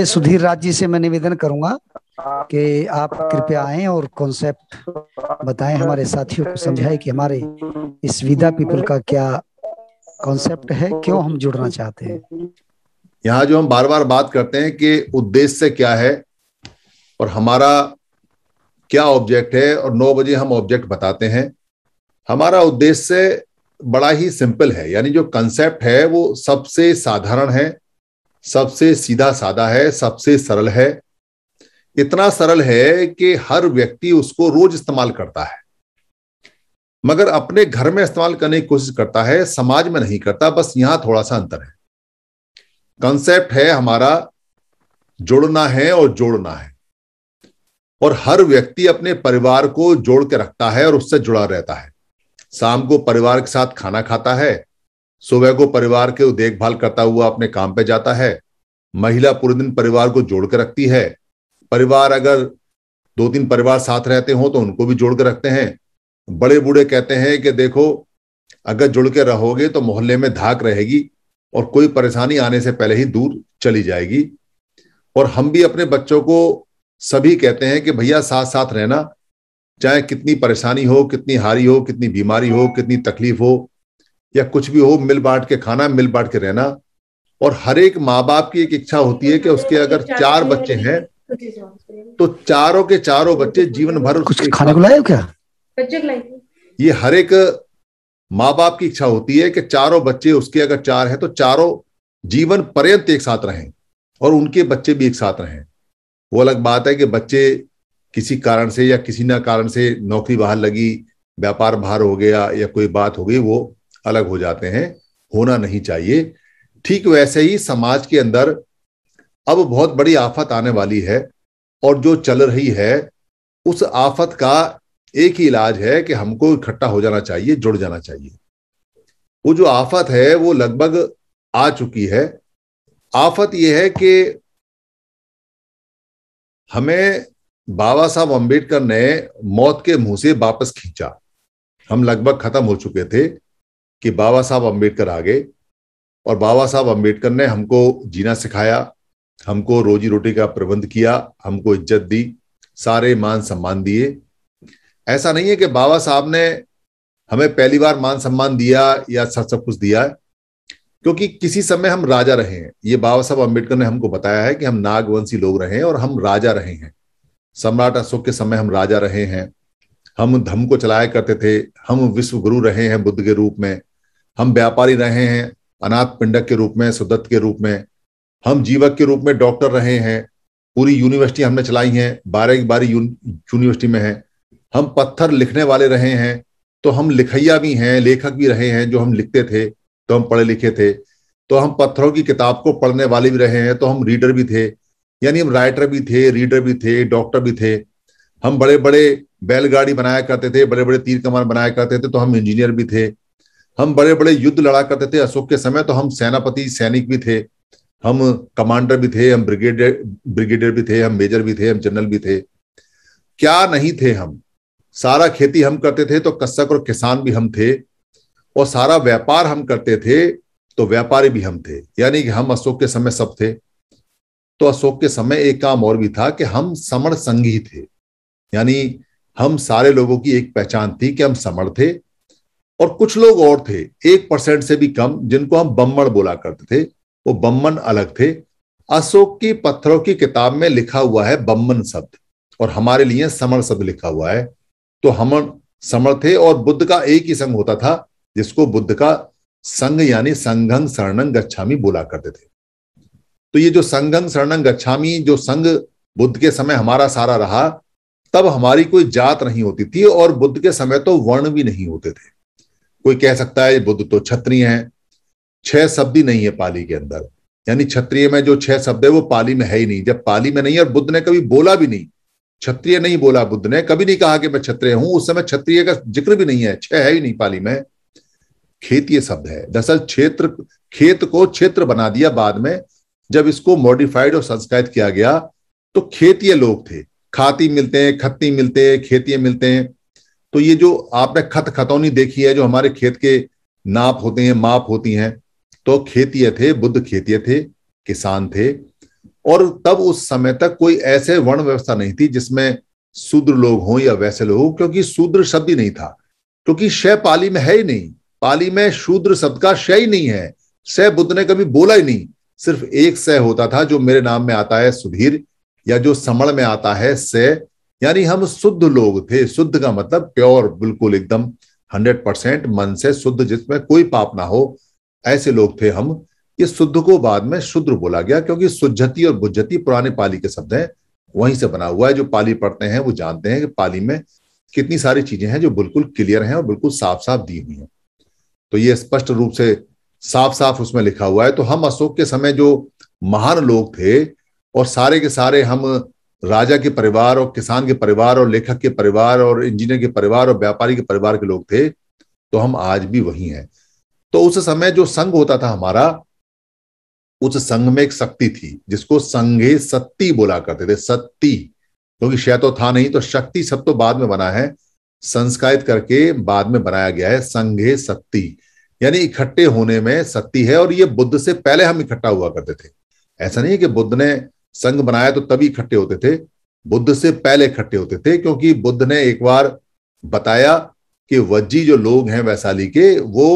से सुधीर राज जी से मैं निवेदन करूंगा कि आप कृपया आए और कॉन्सेप्ट बताएं हमारे साथियों को समझाए कि हमारे इस विदा पीपल का क्या कॉन्सेप्ट है क्यों हम जुड़ना चाहते हैं यहाँ जो हम बार बार बात करते हैं कि उद्देश्य क्या है और हमारा क्या ऑब्जेक्ट है और नौ बजे हम ऑब्जेक्ट बताते हैं हमारा उद्देश्य बड़ा ही सिंपल है यानी जो कंसेप्ट है वो सबसे साधारण है सबसे सीधा साधा है सबसे सरल है इतना सरल है कि हर व्यक्ति उसको रोज इस्तेमाल करता है मगर अपने घर में इस्तेमाल करने की कोशिश करता है समाज में नहीं करता बस यहां थोड़ा सा अंतर है कंसेप्ट है हमारा जुड़ना है और जोड़ना है और हर व्यक्ति अपने परिवार को जोड़ के रखता है और उससे जुड़ा रहता है शाम को परिवार के साथ खाना खाता है सुबह को परिवार के देखभाल करता हुआ अपने काम पे जाता है महिला पूरे दिन परिवार को जोड़ रखती है परिवार अगर दो तीन परिवार साथ रहते हो तो उनको भी जोड़ कर रखते हैं बड़े बूढ़े कहते हैं कि देखो अगर जुड़ के रहोगे तो मोहल्ले में धाक रहेगी और कोई परेशानी आने से पहले ही दूर चली जाएगी और हम भी अपने बच्चों को सभी कहते हैं कि भैया साथ साथ रहना चाहे कितनी परेशानी हो कितनी हारी हो कितनी बीमारी हो कितनी तकलीफ हो या कुछ भी हो मिल बांट के खाना मिल बांट के रहना और हर एक माँ बाप की एक इच्छा होती है कि तो उसके अगर चार बच्चे हैं तो चारों के चारों बच्चे जीवन भर कुछ खाना को लाए क्या ये हर एक माँ बाप की इच्छा होती है कि चारों बच्चे उसके अगर चार हैं तो चारों जीवन पर्यंत एक साथ रहें और उनके बच्चे भी एक साथ रहें वो अलग बात है कि बच्चे किसी कारण से या किसी ना कारण से नौकरी बाहर लगी व्यापार बाहर हो गया या कोई बात हो गई वो अलग हो जाते हैं होना नहीं चाहिए ठीक वैसे ही समाज के अंदर अब बहुत बड़ी आफत आने वाली है और जो चल रही है उस आफत का एक ही इलाज है कि हमको इकट्ठा हो जाना चाहिए जुड़ जाना चाहिए वो जो आफत है वो लगभग आ चुकी है आफत यह है कि हमें बाबा साहब अंबेडकर ने मौत के मुंह से वापस खींचा हम लगभग खत्म हो चुके थे कि बाबा साहब अम्बेडकर आ गए और बाबा साहब अम्बेडकर ने हमको जीना सिखाया हमको रोजी रोटी का प्रबंध किया हमको इज्जत दी सारे मान सम्मान दिए ऐसा नहीं है कि बाबा साहब ने हमें पहली बार मान सम्मान दिया या सब सब कुछ दिया है क्योंकि किसी समय हम राजा रहे हैं ये बाबा साहब अम्बेडकर ने हमको बताया है कि हम नागवंशी लोग रहे हैं और हम राजा रहे हैं सम्राट अशोक के समय हम राजा रहे हैं हम धम को चलाया करते थे हम विश्व गुरु रहे हैं बुद्ध के रूप में हम व्यापारी रहे हैं अनाथ पिंडक के रूप में सुदत्त के रूप में हम जीवक के रूप में डॉक्टर रहे हैं पूरी यूनिवर्सिटी हमने चलाई है बारह की बारह यूनिवर्सिटी में है हम पत्थर लिखने वाले रहे हैं तो हम लिखैया भी हैं लेखक भी रहे हैं जो हम लिखते थे तो हम पढ़े लिखे थे तो हम पत्थरों की किताब को पढ़ने वाले भी रहे हैं तो हम रीडर भी थे यानी हम राइटर भी थे रीडर भी थे डॉक्टर भी थे हम बड़े बड़े बैलगाड़ी बनाया करते थे बड़े बड़े तीर कमान बनाया करते थे तो हम इंजीनियर भी थे हम बड़े बड़े युद्ध लड़ा करते थे अशोक के समय तो हम सेनापति सैनिक भी थे हम कमांडर भी थे हम ब्रिगेडियर ब्रिगेडियर भी थे हम मेजर भी थे हम जनरल भी थे क्या नहीं थे हम सारा खेती हम करते थे तो कसक और किसान भी हम थे और सारा व्यापार हम करते थे तो व्यापारी भी हम थे यानी कि हम अशोक के समय सब थे तो अशोक के समय एक काम और भी था कि हम समण संघी थे यानी हम सारे लोगों की एक पहचान थी कि हम समण थे और कुछ लोग और थे एक परसेंट से भी कम जिनको हम बम्मण बोला करते थे वो बम्मन अलग थे अशोक की पत्थरों की किताब में लिखा हुआ है बम्मन शब्द और हमारे लिए समण शब्द लिखा हुआ है तो हम समण थे और बुद्ध का एक ही संघ होता था जिसको बुद्ध का संघ यानी संघंग शरणंग गच्छामी बोला करते थे तो ये जो संघंग शरणंग गच्छामी जो संघ बुद्ध के समय हमारा सारा रहा तब हमारी कोई जात नहीं होती थी और बुद्ध के समय तो वर्ण भी नहीं होते थे कोई कह सकता है बुद्ध तो क्षत्रिय है छह शब्द ही नहीं है पाली के अंदर यानी क्षत्रिय में जो छह शब्द है वो पाली में है ही नहीं जब पाली में नहीं है और बुद्ध ने कभी बोला भी नहीं क्षत्रिय नहीं बोला बुद्ध ने कभी नहीं कहा कि मैं क्षत्रिय हूं उस समय क्षत्रिय का जिक्र भी नहीं है छह है ही नहीं पाली में खेत ये शब्द है दरअसल क्षेत्र खेत को क्षेत्र बना दिया बाद में जब इसको मॉडिफाइड और संस्कृत किया गया तो खेतीय लोग थे खाती मिलते हैं खत्ती मिलते हैं खेतीय मिलते हैं तो ये जो आपने खत खतौनी देखी है जो हमारे खेत के नाप होते हैं माप होती हैं तो खेतीय थे बुद्ध खेतीय थे किसान थे और तब उस समय तक कोई ऐसे वर्ण व्यवस्था नहीं थी जिसमें शूद्र लोग हों या वैसे लोग हों क्योंकि शूद्र शब्द ही नहीं था क्योंकि शय पाली में है ही नहीं पाली में शूद्र शब्द का शय ही नहीं है शय बुद्ध ने कभी बोला ही नहीं सिर्फ एक शय होता था जो मेरे नाम में आता है सुधीर या जो समण में आता है शय यानी हम शुद्ध लोग थे शुद्ध का मतलब प्योर बिल्कुल एकदम हंड्रेड परसेंट मन से शुद्ध जिसमें कोई पाप ना हो ऐसे लोग थे हम ये शुद्ध को बाद में शुद्र बोला गया क्योंकि सुजति और बुज्जति पुराने पाली के शब्द हैं वहीं से बना हुआ है जो पाली पढ़ते हैं वो जानते हैं कि पाली में कितनी सारी चीजें हैं जो बिल्कुल क्लियर हैं और बिल्कुल साफ साफ दी हुई हैं तो ये स्पष्ट रूप से साफ साफ उसमें लिखा हुआ है तो हम अशोक के समय जो महान लोग थे और सारे के सारे हम राजा के परिवार और किसान के परिवार और लेखक के परिवार और इंजीनियर के परिवार और व्यापारी के परिवार के लोग थे तो हम आज भी वही हैं तो उस समय जो संघ होता था हमारा उस संघ में एक शक्ति थी जिसको संघे सत्ती बोला करते थे सत्ती क्योंकि तो शय तो था नहीं तो शक्ति सब तो बाद में बना है संस्कारित करके बाद में बनाया गया है संघे शक्ति यानी इकट्ठे होने में शक्ति है और ये बुद्ध से पहले हम इकट्ठा हुआ करते थे ऐसा नहीं है कि बुद्ध ने संघ बनाया तो तभी इकट्ठे होते थे बुद्ध से पहले इकट्ठे होते थे क्योंकि बुद्ध ने एक बार बताया कि वज्जी जो लोग हैं वैशाली के वो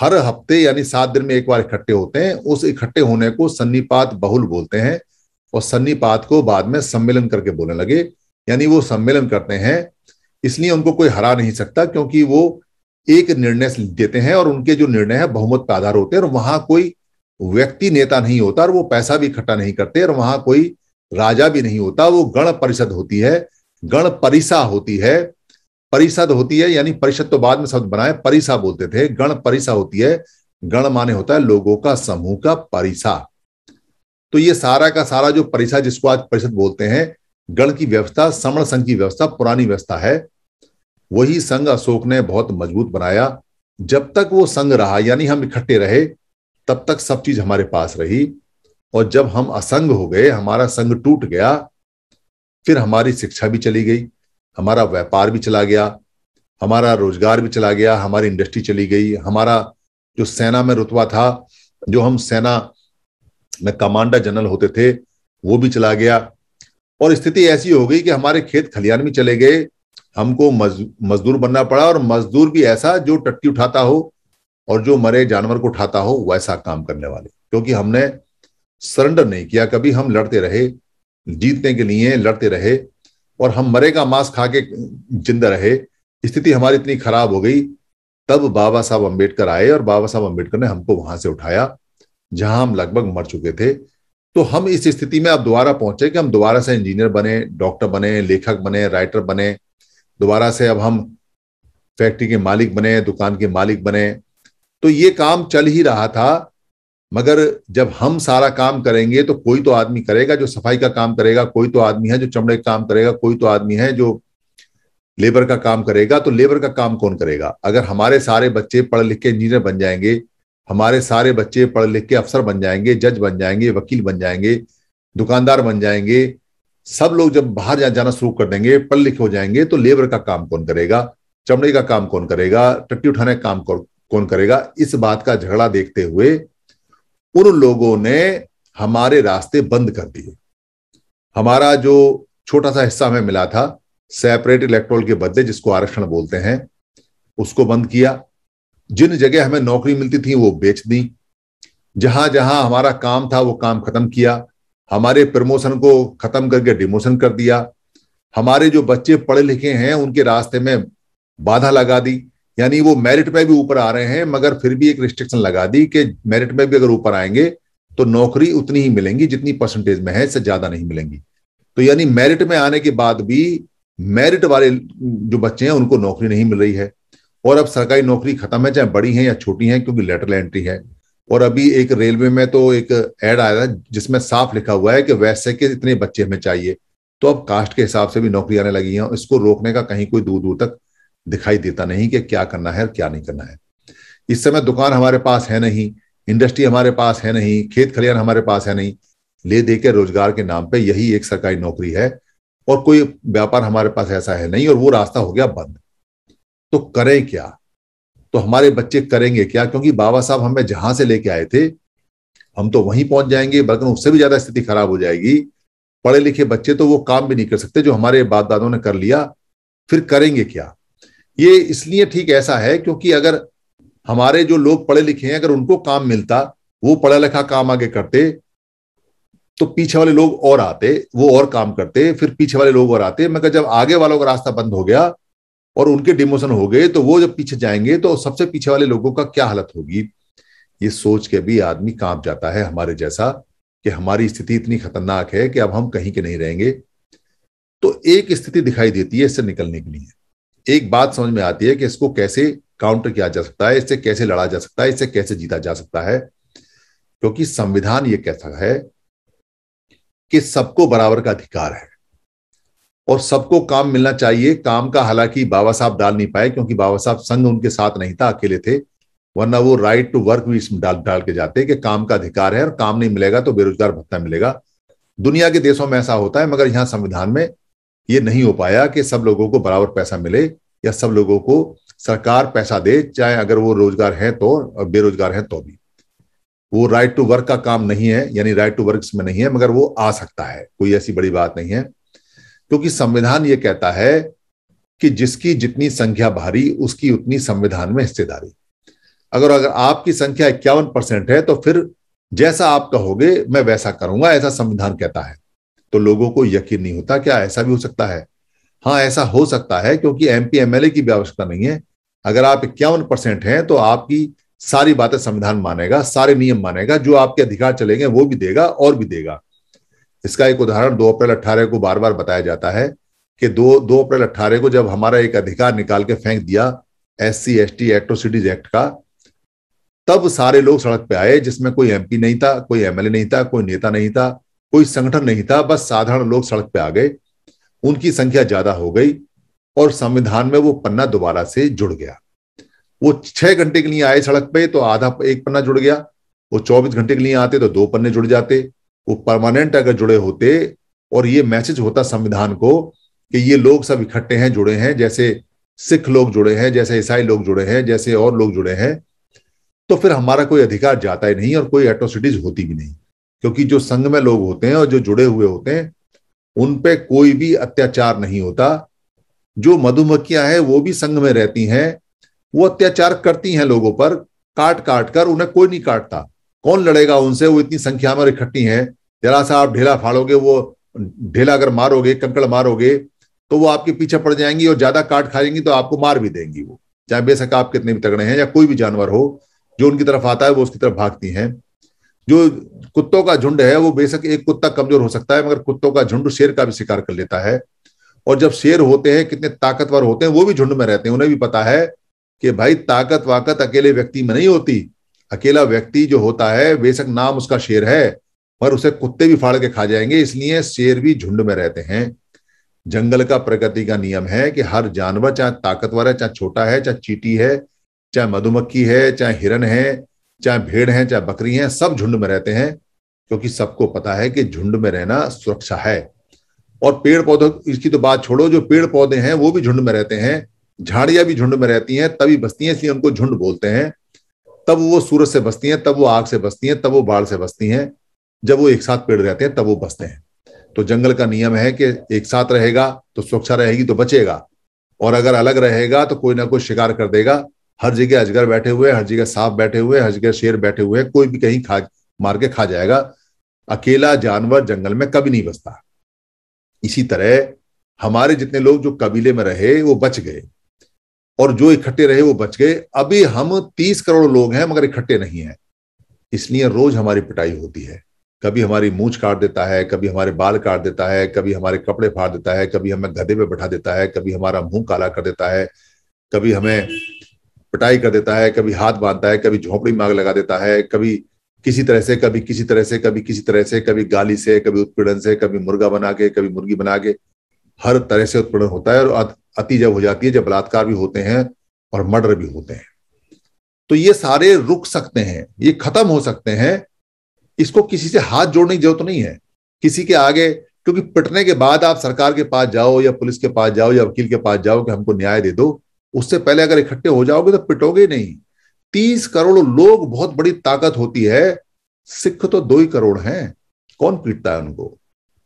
हर हफ्ते यानी सात दिन में एक बार इकट्ठे होते हैं उस इकट्ठे होने को सन्नीपात बहुल बोलते हैं और सन्नीपात को बाद में सम्मेलन करके बोलने लगे यानी वो सम्मेलन करते हैं इसलिए उनको कोई हरा नहीं सकता क्योंकि वो एक निर्णय देते हैं और उनके जो निर्णय है बहुमत पे आधार होते हैं और वहां कोई व्यक्ति नेता नहीं होता और वो पैसा भी इकट्ठा नहीं करते और वहां कोई राजा भी नहीं होता वो गण परिषद होती है गण परिसा होती है परिषद होती है यानी परिषद तो बाद में शब्द बनाए परिसा बोलते थे गण परिसा होती है गण माने होता है लोगों का समूह का परिसा तो ये सारा का सारा जो परिसा जिसको आज परिषद बोलते हैं गण की व्यवस्था समण संघ की व्यवस्था पुरानी व्यवस्था है वही संघ अशोक ने बहुत मजबूत बनाया जब तक वो संघ रहा यानी हम इकट्ठे रहे तब तक सब चीज हमारे पास रही और जब हम असंग हो गए हमारा संग टूट गया फिर हमारी शिक्षा भी चली गई हमारा व्यापार भी चला गया हमारा रोजगार भी चला गया हमारी इंडस्ट्री चली गई हमारा जो सेना में रुतवा था जो हम सेना में कमांडर जनरल होते थे वो भी चला गया और स्थिति ऐसी हो गई कि हमारे खेत खलियान भी चले गए हमको मजदूर बनना पड़ा और मजदूर भी ऐसा जो टट्टी उठाता हो और जो मरे जानवर को उठाता हो वैसा काम करने वाले क्योंकि हमने सरेंडर नहीं किया कभी हम लड़ते रहे जीतने के लिए लड़ते रहे और हम मरे का मांस खा के जिंदा रहे स्थिति हमारी इतनी खराब हो गई तब बाबा साहब अम्बेडकर आए और बाबा साहब अम्बेडकर ने हमको वहां से उठाया जहां हम लगभग मर चुके थे तो हम इस स्थिति में अब दोबारा पहुंचे कि हम दोबारा से इंजीनियर बने डॉक्टर बने लेखक बने राइटर बने दोबारा से अब हम फैक्ट्री के मालिक बने दुकान के मालिक बने तो ये काम चल ही रहा था मगर जब हम सारा काम करेंगे तो कोई तो आदमी करेगा जो सफाई का काम करेगा कोई तो आदमी है जो चमड़े का काम करेगा कोई तो आदमी है जो लेबर का काम करेगा तो लेबर का काम कौन करेगा अगर हमारे सारे बच्चे पढ़ लिख के इंजीनियर बन जाएंगे हमारे सारे बच्चे पढ़ लिख के अफसर बन जाएंगे जज बन जाएंगे वकील बन जाएंगे दुकानदार बन जाएंगे सब लोग जब बाहर जा, जाना शुरू कर देंगे पढ़ लिखे हो जाएंगे तो लेबर का काम कौन करेगा चमड़े का काम कौन करेगा टट्टी उठाने का काम कौन करेगा इस बात का झगड़ा देखते हुए उन लोगों ने हमारे रास्ते बंद कर दिए हमारा जो छोटा सा हिस्सा हमें मिला था सेपरेट इलेक्ट्रोल के बदले जिसको आरक्षण बोलते हैं उसको बंद किया जिन जगह हमें नौकरी मिलती थी वो बेच दी जहां जहां हमारा काम था वो काम खत्म किया हमारे प्रमोशन को खत्म करके डिमोशन कर दिया हमारे जो बच्चे पढ़े लिखे हैं उनके रास्ते में बाधा लगा दी यानी वो मेरिट में भी ऊपर आ रहे हैं मगर फिर भी एक रिस्ट्रिक्शन लगा दी कि मेरिट में भी अगर ऊपर आएंगे तो नौकरी उतनी ही मिलेंगी जितनी परसेंटेज में है इससे ज्यादा नहीं मिलेंगी तो यानी मेरिट में आने के बाद भी मेरिट वाले जो बच्चे हैं उनको नौकरी नहीं मिल रही है और अब सरकारी नौकरी खत्म है चाहे बड़ी है या छोटी है क्योंकि लेटरल एंट्री है और अभी एक रेलवे में तो एक एड आया था जिसमें साफ लिखा हुआ है कि वैसे के इतने बच्चे हमें चाहिए तो अब कास्ट के हिसाब से भी नौकरी आने लगी है इसको रोकने का कहीं कोई दूर दूर तक दिखाई देता नहीं कि क्या करना है और क्या नहीं करना है इस समय दुकान हमारे पास है नहीं इंडस्ट्री हमारे पास है नहीं खेत खलियान हमारे पास है नहीं ले दे के रोजगार के नाम पे यही एक सरकारी नौकरी है और कोई व्यापार हमारे पास ऐसा है नहीं और वो रास्ता हो गया बंद तो करें क्या तो हमारे बच्चे करेंगे क्या क्योंकि बाबा साहब हमें जहां से लेके आए थे हम तो वहीं पहुंच जाएंगे बल्कि उससे भी ज्यादा स्थिति खराब हो जाएगी पढ़े लिखे बच्चे तो वो काम भी नहीं कर सकते जो हमारे बाप दादों ने कर लिया फिर करेंगे क्या ये इसलिए ठीक ऐसा है क्योंकि अगर हमारे जो लोग पढ़े लिखे हैं अगर उनको काम मिलता वो पढ़ा लिखा काम आगे करते तो पीछे वाले लोग और आते वो और काम करते फिर पीछे वाले लोग और आते मगर जब आगे वालों का रास्ता बंद हो गया और उनके डिमोशन हो गए तो वो जब पीछे जाएंगे तो सबसे पीछे वाले लोगों का क्या हालत होगी ये सोच के भी आदमी कांप जाता है हमारे जैसा कि हमारी स्थिति इतनी खतरनाक है कि अब हम कहीं के नहीं रहेंगे तो एक स्थिति दिखाई देती है इससे निकलने के लिए एक बात समझ में आती है कि इसको कैसे काउंटर किया जा सकता है इससे कैसे लड़ा जा सकता है इससे कैसे जीता जा सकता है क्योंकि संविधान यह कहता है कि सबको बराबर का अधिकार है और सबको काम मिलना चाहिए काम का हालांकि बाबा साहब डाल नहीं पाए क्योंकि बाबा साहब संघ उनके साथ नहीं था अकेले थे वरना वो राइट टू वर्क भी इसमें डाल डाल के जाते कि काम का अधिकार है और काम नहीं मिलेगा तो बेरोजगार भत्ता मिलेगा दुनिया के देशों में ऐसा होता है मगर यहां संविधान में ये नहीं हो पाया कि सब लोगों को बराबर पैसा मिले या सब लोगों को सरकार पैसा दे चाहे अगर वो रोजगार है तो बेरोजगार है तो भी वो राइट टू वर्क का काम नहीं है यानी राइट टू वर्क में नहीं है मगर वो आ सकता है कोई ऐसी बड़ी बात नहीं है क्योंकि संविधान ये कहता है कि जिसकी जितनी संख्या भारी उसकी उतनी संविधान में हिस्सेदारी अगर अगर आपकी संख्या इक्यावन परसेंट है तो फिर जैसा आप कहोगे मैं वैसा करूंगा ऐसा संविधान कहता है तो लोगों को यकीन नहीं होता क्या ऐसा भी हो सकता है हाँ ऐसा हो सकता है क्योंकि एम पी एमएलए की भी आवश्यकता नहीं है अगर आप इक्यावन परसेंट हैं तो आपकी सारी बातें संविधान मानेगा सारे नियम मानेगा जो आपके अधिकार चलेंगे वो भी देगा और भी देगा इसका एक उदाहरण दो अप्रैल अट्ठारह को बार बार बताया जाता है कि दो दो अप्रैल अट्ठारह को जब हमारा एक अधिकार निकाल के फेंक दिया S C S T atrocities act का तब सारे लोग सड़क पे आए जिसमें कोई एमपी नहीं था कोई एमएलए नहीं था कोई नेता नहीं था कोई संगठन नहीं था बस साधारण लोग सड़क पे आ गए उनकी संख्या ज्यादा हो गई और संविधान में वो पन्ना दोबारा से जुड़ गया वो छह घंटे के लिए आए सड़क पे तो आधा एक पन्ना जुड़ गया वो चौबीस घंटे के लिए आते तो दो पन्ने जुड़ जाते वो परमानेंट अगर जुड़े होते और ये मैसेज होता संविधान को कि ये लोग सब इकट्ठे हैं जुड़े हैं जैसे सिख लोग जुड़े हैं जैसे ईसाई लोग जुड़े हैं जैसे और लोग जुड़े हैं तो फिर हमारा कोई अधिकार जाता ही नहीं और कोई एट्रोसिटीज होती भी नहीं क्योंकि जो संघ में लोग होते हैं और जो जुड़े हुए होते हैं उन पे कोई भी अत्याचार नहीं होता जो मधुमक्खियां हैं वो भी संघ में रहती हैं वो अत्याचार करती हैं लोगों पर काट काट कर उन्हें कोई नहीं काटता कौन लड़ेगा उनसे वो इतनी संख्या में इकट्ठी हैं जरा सा आप ढेला फाड़ोगे वो ढेला अगर मारोगे कंकड़ मारोगे तो वो आपके पीछे पड़ जाएंगी और ज्यादा काट खाएंगी तो आपको मार भी देंगी वो चाहे बेशक आप कितने भी तगड़े हैं या कोई भी जानवर हो जो उनकी तरफ आता है वो उसकी तरफ भागती हैं जो कुत्तों का झुंड है वो बेशक एक कुत्ता कमजोर हो सकता है मगर कुत्तों का झुंड शेर का भी शिकार कर लेता है और जब शेर होते हैं कितने ताकतवर होते हैं वो भी झुंड में रहते हैं उन्हें भी पता है कि भाई ताकत वाकत अकेले व्यक्ति में नहीं होती अकेला व्यक्ति जो होता है बेशक नाम उसका शेर है पर उसे कुत्ते भी फाड़ के खा जाएंगे इसलिए शेर भी झुंड में रहते हैं जंगल का प्रकृति का नियम है कि हर जानवर चाहे ताकतवर है चाहे छोटा है चाहे चीटी है चाहे मधुमक्खी है चाहे हिरन है चाहे भेड़ हैं चाहे बकरी हैं सब झुंड में रहते हैं क्योंकि सबको पता है कि झुंड में रहना सुरक्षा है और पेड़ पौधों इसकी तो बात छोड़ो जो पेड़ पौधे हैं वो भी झुंड में रहते हैं झाड़ियां भी झुंड में रहती हैं तभी बसती हैं इसलिए उनको झुंड बोलते हैं तब वो सूरज से बसती हैं तब वो आग से बसती हैं तब वो बाढ़ से बसती हैं जब वो एक साथ पेड़ रहते हैं तब वो बसते हैं तो जंगल का नियम है कि एक साथ रहेगा तो सुरक्षा रहेगी तो बचेगा और अगर अलग रहेगा तो कोई ना कोई शिकार कर देगा हर जगह अजगर बैठे हुए हर जगह सांप बैठे हुए हर जगह शेर बैठे हुए हैं कोई भी कहीं खा मार के खा जाएगा अकेला जानवर जंगल में कभी नहीं बसता इसी तरह हमारे जितने लोग जो कबीले में रहे वो बच गए और जो इकट्ठे रहे वो बच गए अभी हम तीस करोड़ लोग हैं मगर इकट्ठे नहीं हैं इसलिए रोज हमारी पिटाई होती है कभी हमारी मूछ काट देता है कभी हमारे बाल काट देता है कभी हमारे कपड़े फाड़ देता है कभी हमें गधे पे बैठा देता है कभी हमारा मुंह काला कर देता है कभी हमें पिटाई कर देता है कभी हाथ बांधता है कभी झोंपड़ी मांग लगा देता है कभी किसी तरह से कभी किसी तरह से कभी किसी तरह से कभी गाली से कभी उत्पीड़न से कभी मुर्गा बना के कभी मुर्गी बना के हर तरह से उत्पीड़न होता है और अति जब हो जाती है जब बलात्कार भी होते हैं और मर्डर भी होते हैं तो ये सारे रुक सकते हैं ये खत्म हो सकते हैं इसको किसी से हाथ जोड़ने की जरूरत नहीं है किसी के आगे क्योंकि पिटने के बाद आप सरकार के पास जाओ या पुलिस के पास जाओ या वकील के पास जाओ कि हमको न्याय दे दो उससे पहले अगर इकट्ठे हो जाओगे तो पिटोगे नहीं तीस करोड़ लोग बहुत बड़ी ताकत होती है सिख तो दो ही करोड़ हैं कौन पीटता है उनको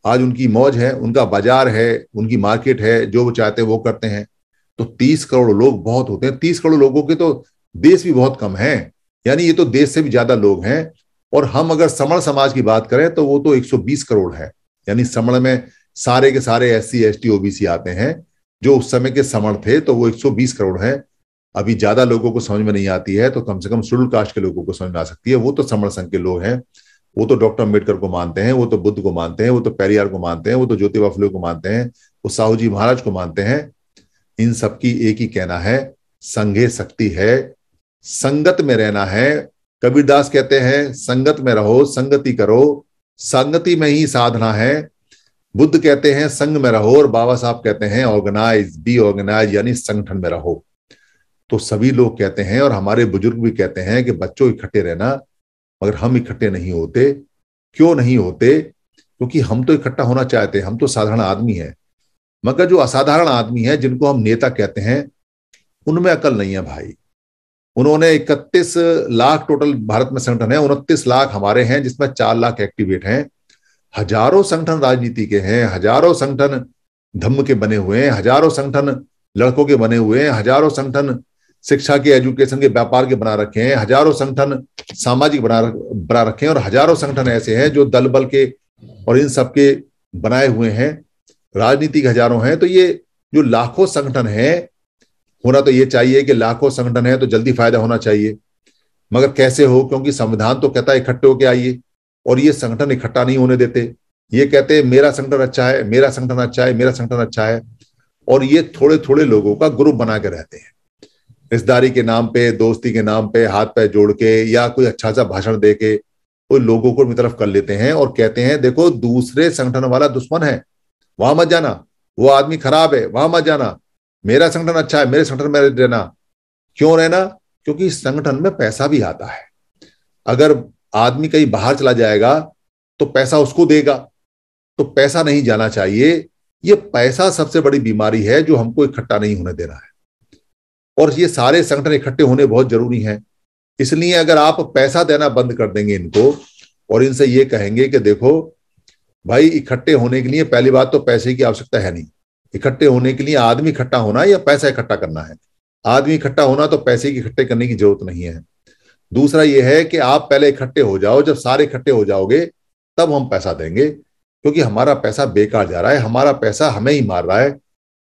आज उनकी मौज है उनका बाजार है उनकी मार्केट है जो वो चाहते हैं वो करते हैं तो तीस करोड़ लोग बहुत होते हैं तीस करोड़ लोगों के तो देश भी बहुत कम है यानी ये तो देश से भी ज्यादा लोग हैं और हम अगर समण समाज की बात करें तो वो तो 120 करोड़ है यानी समण में सारे के सारे S C S T OBC आते हैं जो उस समय के समण थे तो वो 120 करोड़ है अभी ज्यादा लोगों को समझ में नहीं आती है तो कम से कम शुल्क कास्ट के लोगों को समझ में आ सकती है वो तो समण संघ के लोग हैं वो तो डॉक्टर अम्बेडकर को मानते हैं वो तो बुद्ध को मानते हैं वो तो पेरियार को मानते हैं वो तो ज्योतिबा फुले को मानते हैं वो साहू जी महाराज को मानते हैं इन सबकी एक ही कहना है संघे शक्ति है संगत में रहना है कबीरदास कहते हैं संगत में रहो संगति करो संगति में ही साधना है बुद्ध कहते हैं संघ में रहो और बाबा साहब कहते हैं ऑर्गेनाइज बी ऑर्गेनाइज यानी संगठन में रहो तो सभी लोग कहते हैं और हमारे बुजुर्ग भी कहते हैं कि बच्चों इकट्ठे रहना मगर हम इकट्ठे नहीं होते क्यों नहीं होते क्योंकि हम तो इकट्ठा होना चाहते हैं हम तो साधारण आदमी हैं मगर जो असाधारण आदमी है जिनको हम नेता कहते हैं उनमें अकल नहीं है भाई उन्होंने 31 लाख टोटल भारत में संगठन है उनतीस लाख हमारे हैं जिसमें चार लाख एक्टिवेट हैं हजारों संगठन राजनीति के हैं हजारों संगठन धम्म के बने हुए हैं हजारों संगठन लड़कों के बने हुए हैं हजारों संगठन शिक्षा के एजुकेशन के व्यापार के बना रखे हैं हजारों संगठन सामाजिक बना बना रखे हैं और हजारों संगठन ऐसे हैं जो दल बल के और इन सब के बनाए हुए हैं राजनीतिक हजारों हैं तो ये जो लाखों संगठन है होना तो ये चाहिए कि लाखों संगठन है तो जल्दी फायदा होना चाहिए मगर कैसे हो क्योंकि संविधान तो कहता है इकट्ठे होके आइए और ये संगठन इकट्ठा नहीं होने देते ये कहते हैं मेरा संगठन अच्छा है मेरा संगठन अच्छा है मेरा संगठन अच्छा है और ये थोड़े थोड़े लोगों का ग्रुप बना के रहते हैं रिश्तेदारी के नाम पे दोस्ती के नाम पे हाथ पैर जोड़ के या कोई अच्छा सा भाषण दे के वो लोगों को अपनी तरफ कर लेते हैं और कहते हैं देखो दूसरे संगठन वाला दुश्मन है वहां मत जाना वो आदमी खराब है वहां मत जाना मेरा संगठन अच्छा है मेरे संगठन में रहना क्यों रहना क्योंकि संगठन में पैसा भी आता है अगर आदमी कहीं बाहर चला जाएगा तो पैसा उसको देगा तो पैसा नहीं जाना चाहिए ये पैसा सबसे बड़ी बीमारी है जो हमको इकट्ठा नहीं होने देना है और ये सारे संगठन इकट्ठे होने बहुत जरूरी हैं इसलिए अगर आप पैसा देना बंद कर देंगे इनको और इनसे ये कहेंगे कि देखो भाई इकट्ठे होने के लिए पहली बात तो पैसे की आवश्यकता है नहीं इकट्ठे होने के लिए आदमी इकट्ठा होना या पैसा इकट्ठा करना है आदमी इकट्ठा होना तो पैसे की इकट्ठे करने की जरूरत नहीं है दूसरा यह है कि आप पहले इकट्ठे हो जाओ जब सारे इकट्ठे हो जाओगे तब हम पैसा देंगे क्योंकि हमारा पैसा बेकार जा रहा है हमारा पैसा हमें ही मार रहा है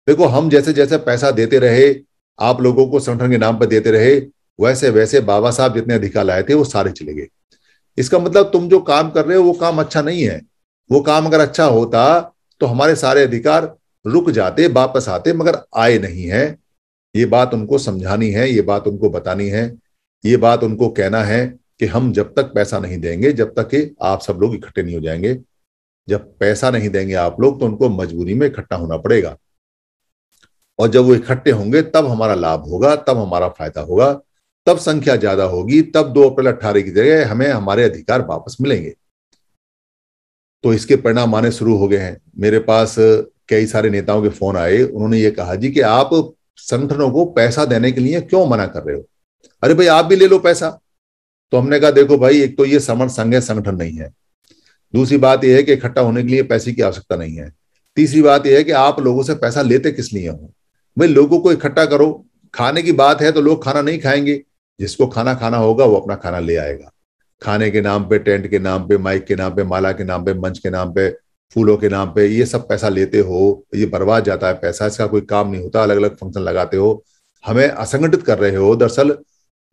देखो हम जैसे जैसे पैसा देते रहे आप लोगों को संगठन के नाम पर देते रहे वैसे वैसे बाबा साहब जितने अधिकार लाए थे वो सारे चले गए इसका मतलब तुम जो काम कर रहे हो वो काम अच्छा नहीं है वो काम अगर अच्छा होता तो हमारे सारे अधिकार रुक जाते वापस आते मगर आए नहीं है ये बात उनको समझानी है ये बात उनको बतानी है ये बात उनको कहना है कि हम जब तक पैसा नहीं देंगे जब तक कि आप सब लोग इकट्ठे नहीं हो जाएंगे जब पैसा नहीं देंगे आप लोग तो उनको मजबूरी में इकट्ठा होना पड़ेगा और जब वो इकट्ठे होंगे तब हमारा लाभ होगा तब हमारा फायदा होगा तब संख्या ज्यादा होगी तब दो अप्रैल अट्ठारह की जगह हमें हमारे अधिकार वापस मिलेंगे तो इसके परिणाम आने शुरू हो गए हैं मेरे पास कई सारे नेताओं के फोन आए उन्होंने ये कहा जी कि आप संगठनों को पैसा देने के लिए क्यों मना कर रहे हो अरे भाई आप भी ले लो पैसा तो हमने कहा देखो भाई एक तो ये समर्थ संघ है संगठन नहीं है दूसरी बात यह है कि इकट्ठा होने के लिए पैसे की आवश्यकता नहीं है तीसरी बात यह है कि आप लोगों से पैसा लेते किस लिए हो भाई लोगों को इकट्ठा करो खाने की बात है तो लोग खाना नहीं खाएंगे जिसको खाना खाना होगा वो अपना खाना ले आएगा खाने के नाम पे टेंट के नाम पे माइक के नाम पे माला के नाम पे मंच के नाम पे फूलों के नाम पे ये सब पैसा लेते हो ये बर्बाद जाता है पैसा इसका कोई काम नहीं होता अलग अलग फंक्शन लगाते हो हमें असंगठित कर रहे हो दरअसल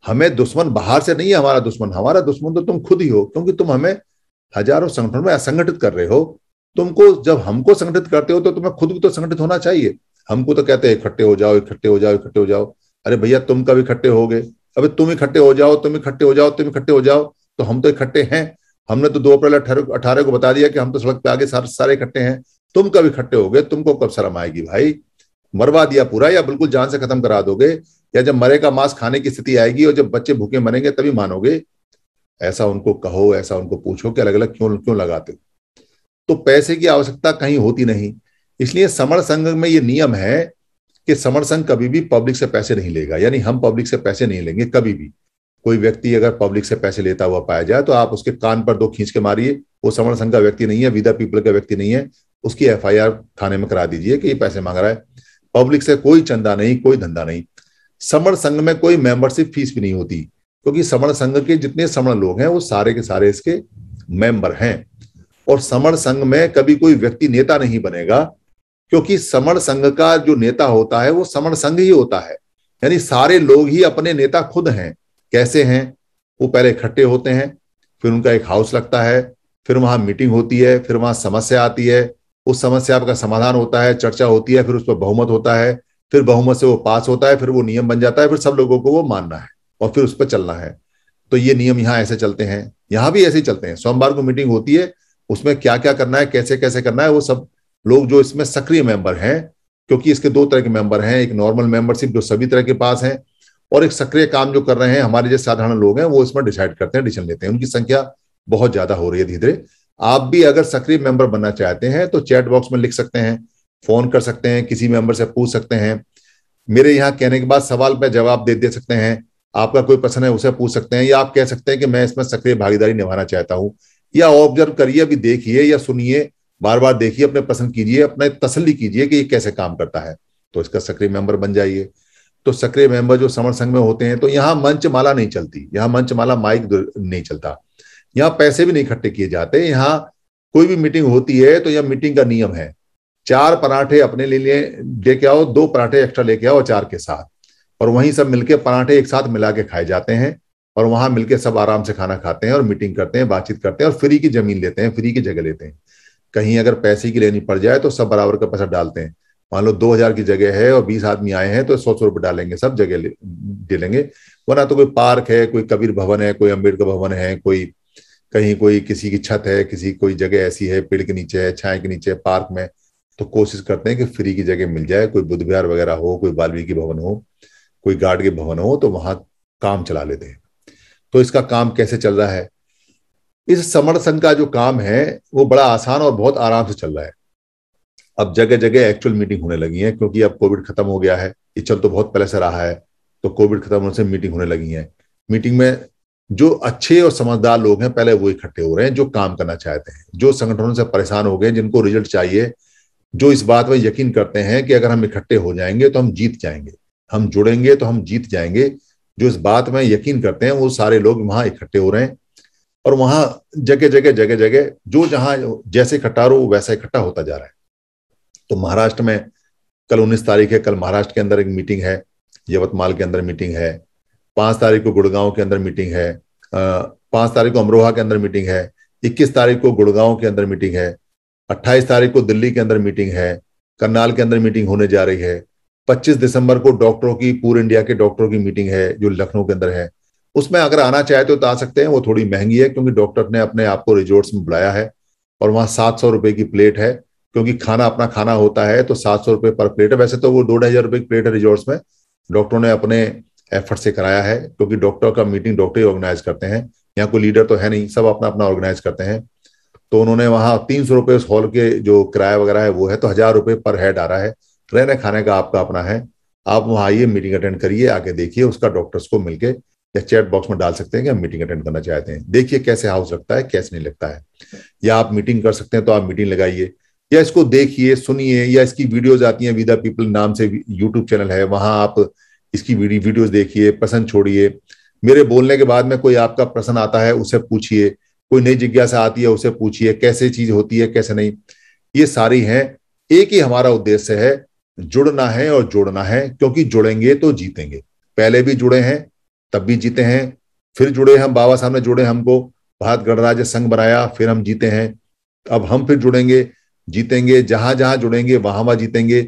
हमें दुश्मन बाहर से नहीं है हमारा दुश्मन हमारा दुश्मन तो तुम खुद ही हो क्योंकि तुम हमें हजारों संगठनों में असंगठित कर रहे हो तुमको जब हमको संगठित करते हो तो तुम्हें खुद भी तो संगठित होना चाहिए हमको तो कहते हैं इकट्ठे हो जाओ इकट्ठे हो जाओ इकट्ठे हो जाओ अरे भैया तुम कब इकट्ठे हो गए अबे तुम इकट्ठे हो जाओ तुम इकट्ठे हो जाओ तुम इकट्ठे हो जाओ तो हम तो इकट्ठे हैं हमने तो दो अप्रैल अठारह को बता दिया कि हम तो सड़क पे आगे सारे सारे इकट्ठे हैं तुम कब इकट्ठे हो गए तुमको कब शर्म आएगी भाई मरवा दिया पूरा या बिल्कुल जान से खत्म करा दोगे या जब मरे का मांस खाने की स्थिति आएगी और जब बच्चे भूखे मरेंगे तभी मानोगे ऐसा उनको कहो ऐसा उनको पूछो कि अलग अलग क्यों क्यों लगाते हो तो पैसे की आवश्यकता कहीं होती नहीं इसलिए समर संघ में ये नियम है कि समर संघ कभी भी पब्लिक से पैसे नहीं लेगा यानी हम पब्लिक से पैसे नहीं लेंगे कभी भी कोई व्यक्ति अगर पब्लिक से पैसे लेता हुआ पाया जाए तो आप उसके कान पर दो खींच के मारिए वो समर संघ का व्यक्ति नहीं है विदा पीपल का व्यक्ति नहीं है उसकी एफ थाने में करा दीजिए कि ये पैसे मांग रहा है पब्लिक से कोई चंदा नहीं कोई धंधा नहीं समण संघ में कोई मेंबरशिप फीस भी नहीं होती क्योंकि समण संघ के जितने समण लोग हैं वो सारे के सारे इसके मेंबर हैं और समण संघ में कभी कोई व्यक्ति नेता नहीं बनेगा क्योंकि समण संघ का जो नेता होता है वो समण संघ ही होता है यानी सारे लोग ही अपने नेता खुद हैं कैसे हैं वो पहले इकट्ठे होते हैं फिर उनका एक हाउस लगता है फिर वहां मीटिंग होती है फिर वहां समस्या आती है उस समस्या का समाधान होता है चर्चा होती है फिर उस पर बहुमत होता है फिर बहुमत से वो पास होता है फिर वो नियम बन जाता है फिर सब लोगों को वो मानना है और फिर उस पर चलना है तो ये नियम यहाँ ऐसे चलते हैं यहाँ भी ऐसे ही चलते हैं सोमवार को मीटिंग होती है उसमें क्या क्या करना है कैसे कैसे करना है वो सब लोग जो इसमें सक्रिय मेंबर हैं क्योंकि इसके दो तरह के मेंबर हैं एक नॉर्मल मेंबरशिप जो सभी तरह के पास है और एक सक्रिय काम जो कर रहे हैं हमारे जैसे साधारण लोग हैं वो इसमें डिसाइड करते हैं डिसीजन लेते हैं उनकी संख्या बहुत ज्यादा हो रही है धीरे धीरे आप भी अगर सक्रिय मेंबर बनना चाहते हैं तो चैट बॉक्स में लिख सकते हैं फोन कर सकते हैं किसी मेंबर से पूछ सकते हैं मेरे यहाँ कहने के बाद सवाल पर जवाब दे दे सकते हैं आपका कोई प्रश्न है उसे पूछ सकते हैं या आप कह सकते हैं कि मैं इसमें सक्रिय भागीदारी निभाना चाहता हूँ या ऑब्जर्व करिए अभी देखिए या सुनिए बार बार देखिए अपने पसंद कीजिए अपने तसली कीजिए कि ये कैसे काम करता है तो इसका सक्रिय मेंबर बन जाइए तो सक्रिय मेंबर जो समर संघ में होते हैं तो यहाँ मंच माला नहीं चलती यहाँ मंच माला माइक नहीं चलता यहाँ पैसे भी नहीं इकट्ठे किए जाते यहाँ कोई भी मीटिंग होती है तो यह मीटिंग का नियम है चार पराठे अपने लिए लेके आओ दो पराठे एक्स्ट्रा लेके आओ चार के साथ और वहीं सब मिलके पराठे एक साथ मिला के खाए जाते हैं और वहां मिलके सब आराम से खाना खाते हैं और मीटिंग करते हैं बातचीत करते हैं और फ्री की जमीन लेते हैं फ्री की जगह लेते हैं कहीं अगर पैसे की लेनी पड़ जाए तो सब बराबर का पैसा डालते हैं मान लो दो हजार की जगह है और बीस आदमी आए हैं तो सौ सौ रुपये डालेंगे सब जगह दे लेंगे वरना तो कोई पार्क है कोई कबीर भवन है कोई अम्बेडकर भवन है कोई कहीं कोई किसी की छत है किसी कोई जगह ऐसी है पेड़ के नीचे है छाए के नीचे पार्क में तो कोशिश करते हैं कि फ्री की जगह मिल जाए कोई बुद्ध विहार वगैरह हो कोई वाल्मीकि भवन हो कोई गार्ड के भवन हो तो वहां काम चला लेते हैं तो इसका काम कैसे चल रहा है इस समर संघ का जो काम है वो बड़ा आसान और बहुत आराम से चल रहा है अब जगह जगह एक्चुअल मीटिंग होने लगी है क्योंकि अब कोविड खत्म हो गया है ये चल तो बहुत पहले से रहा है तो कोविड खत्म होने से मीटिंग होने लगी है मीटिंग में जो अच्छे और समझदार लोग हैं पहले वो इकट्ठे हो रहे हैं जो काम करना चाहते हैं जो संगठनों से परेशान हो गए जिनको रिजल्ट चाहिए जो इस बात में यकीन करते हैं कि अगर हम इकट्ठे हो जाएंगे तो हम जीत जाएंगे हम जुड़ेंगे तो हम जीत जाएंगे जो इस बात में यकीन करते हैं वो सारे लोग वहां इकट्ठे हो रहे हैं और वहां जगह जगह जगह जगह जो जहां जैसे इकट्ठा रहो वैसा इकट्ठा होता जा रहा है तो महाराष्ट्र में कल उन्नीस तारीख है कल महाराष्ट्र के अंदर एक मीटिंग है यवतमाल के अंदर मीटिंग है पांच तारीख को गुड़गांव के अंदर मीटिंग है पांच तारीख को अमरोहा के अंदर मीटिंग है इक्कीस तारीख को गुड़गांव के अंदर मीटिंग है अट्ठाईस तारीख को दिल्ली के अंदर मीटिंग है करनाल के अंदर मीटिंग होने जा रही है पच्चीस दिसंबर को डॉक्टरों की पूरे इंडिया के डॉक्टरों की मीटिंग है जो लखनऊ के अंदर है उसमें अगर आना चाहे तो आ सकते हैं वो थोड़ी महंगी है क्योंकि डॉक्टर ने अपने आप को रिजोर्ट्स में बुलाया है और वहाँ सात सौ रुपये की प्लेट है क्योंकि खाना अपना खाना होता है तो सात सौ रुपये पर प्लेट है वैसे तो वो दो ढाई हजार रुपये की प्लेट है रिजोर्ट्स में डॉक्टरों ने अपने एफर्ट से कराया है क्योंकि डॉक्टर का मीटिंग डॉक्टर ही ऑर्गेनाइज करते हैं यहाँ कोई लीडर तो है नहीं सब अपना अपना ऑर्गेनाइज करते हैं तो उन्होंने वहाँ तीन सौ रुपये उस हॉल के जो किराया वगैरह है वो है तो हजार रुपये पर हेड आ रहा है रहने खाने का आपका अपना है आप वहाँ आइए मीटिंग अटेंड करिए आके देखिए उसका डॉक्टर्स को मिलके या चैट बॉक्स में डाल सकते हैं कि हम मीटिंग अटेंड करना चाहते हैं देखिए कैसे हाउस लगता है कैसे नहीं लगता है या आप मीटिंग कर सकते हैं तो आप मीटिंग लगाइए या इसको देखिए सुनिए या इसकी वीडियोज आती हैं विदा पीपल नाम से यूट्यूब चैनल है वहां आप इसकी वीडियोस देखिए प्रश्न छोड़िए मेरे बोलने के बाद में कोई आपका प्रश्न आता है उसे पूछिए कोई नई जिज्ञासा आती है उसे पूछिए कैसे चीज होती है कैसे नहीं ये सारी हैं एक ही हमारा उद्देश्य है जुड़ना है और जोड़ना है क्योंकि जुड़ेंगे तो जीतेंगे पहले भी जुड़े हैं तब भी जीते हैं फिर जुड़े हम बाबा साहब ने जुड़े हमको भारत गणराज्य संघ बनाया फिर हम जीते हैं अब हम फिर जुड़ेंगे जीतेंगे जहां जहां जुड़ेंगे वहां वहां जीतेंगे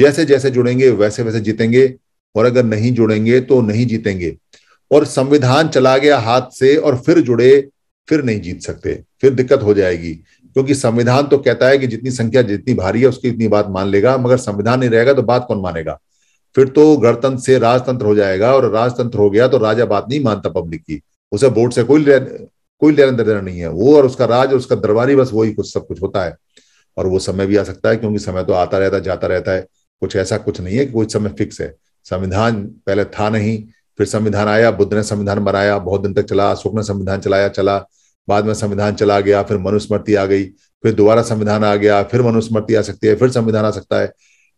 जैसे जैसे जुड़ेंगे वैसे वैसे जीतेंगे और अगर नहीं जुड़ेंगे तो नहीं जीतेंगे और संविधान चला गया हाथ से और फिर जुड़े फिर नहीं जीत सकते फिर दिक्कत हो जाएगी क्योंकि संविधान तो कहता है कि जितनी संख्या जितनी भारी है उसकी इतनी बात मान लेगा मगर संविधान नहीं रहेगा तो बात कौन मानेगा फिर तो गणतंत्र से राजतंत्र हो जाएगा और राजतंत्र हो गया तो राजा बात नहीं मानता पब्लिक की उसे बोर्ड से कोई कोई लेना देना नहीं है वो और उसका राज और उसका दरबारी बस वही कुछ सब कुछ होता है और वो समय भी आ सकता है क्योंकि समय तो आता रहता जाता रहता है कुछ ऐसा कुछ नहीं है कि कोई समय फिक्स है संविधान पहले था नहीं फिर संविधान आया बुद्ध ने संविधान बनाया बहुत दिन तक चला अशोक ने संविधान चलाया चला बाद में संविधान चला गया फिर मनुस्मृति आ गई फिर दोबारा संविधान आ गया फिर मनुस्मृति आ सकती है फिर संविधान आ सकता है